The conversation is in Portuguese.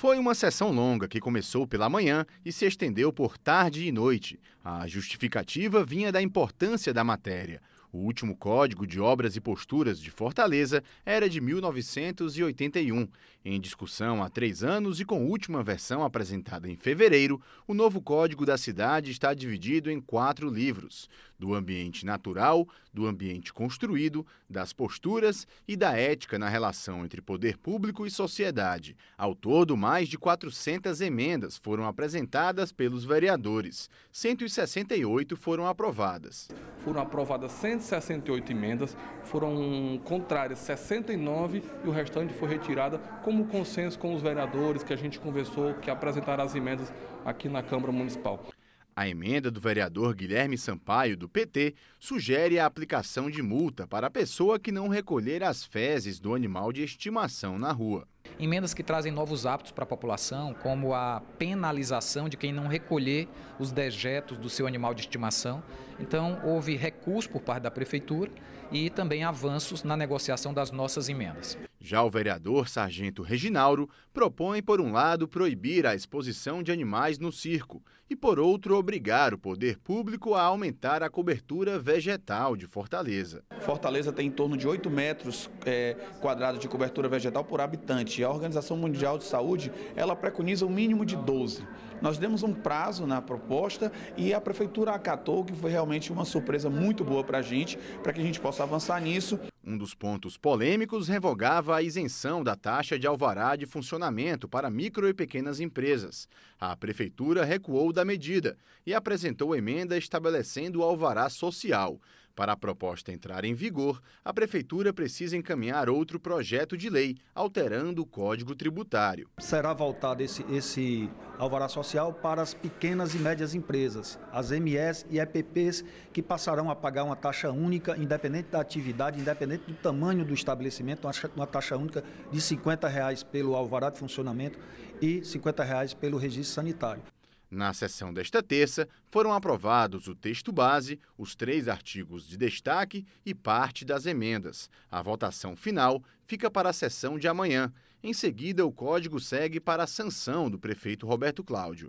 Foi uma sessão longa que começou pela manhã e se estendeu por tarde e noite. A justificativa vinha da importância da matéria. O último Código de Obras e Posturas de Fortaleza era de 1981. Em discussão há três anos e com última versão apresentada em fevereiro, o novo Código da cidade está dividido em quatro livros: do ambiente natural, do ambiente construído, das posturas e da ética na relação entre poder público e sociedade. Ao todo, mais de 400 emendas foram apresentadas pelos vereadores. 168 foram aprovadas. Foram aprovadas 100 168 emendas, foram contrárias 69 e o restante foi retirada como consenso com os vereadores que a gente conversou, que apresentaram as emendas aqui na Câmara Municipal. A emenda do vereador Guilherme Sampaio, do PT, sugere a aplicação de multa para a pessoa que não recolher as fezes do animal de estimação na rua. Emendas que trazem novos hábitos para a população, como a penalização de quem não recolher os dejetos do seu animal de estimação. Então, houve recurso por parte da Prefeitura e também avanços na negociação das nossas emendas. Já o vereador Sargento Reginauro propõe, por um lado, proibir a exposição de animais no circo e, por outro, obrigar o poder público a aumentar a cobertura vegetal de Fortaleza. Fortaleza tem em torno de 8 metros é, quadrados de cobertura vegetal por habitante a Organização Mundial de Saúde, ela preconiza o mínimo de 12. Nós demos um prazo na proposta e a prefeitura acatou, que foi realmente uma surpresa muito boa para a gente, para que a gente possa avançar nisso. Um dos pontos polêmicos revogava a isenção da taxa de alvará de funcionamento para micro e pequenas empresas. A prefeitura recuou da medida e apresentou emenda estabelecendo o alvará social. Para a proposta entrar em vigor, a Prefeitura precisa encaminhar outro projeto de lei, alterando o Código Tributário. Será voltado esse, esse alvará social para as pequenas e médias empresas, as MEs e EPPs, que passarão a pagar uma taxa única, independente da atividade, independente do tamanho do estabelecimento, uma taxa única de R$ 50 reais pelo alvará de funcionamento e R$ 50 reais pelo registro sanitário. Na sessão desta terça, foram aprovados o texto base, os três artigos de destaque e parte das emendas. A votação final fica para a sessão de amanhã. Em seguida, o código segue para a sanção do prefeito Roberto Cláudio.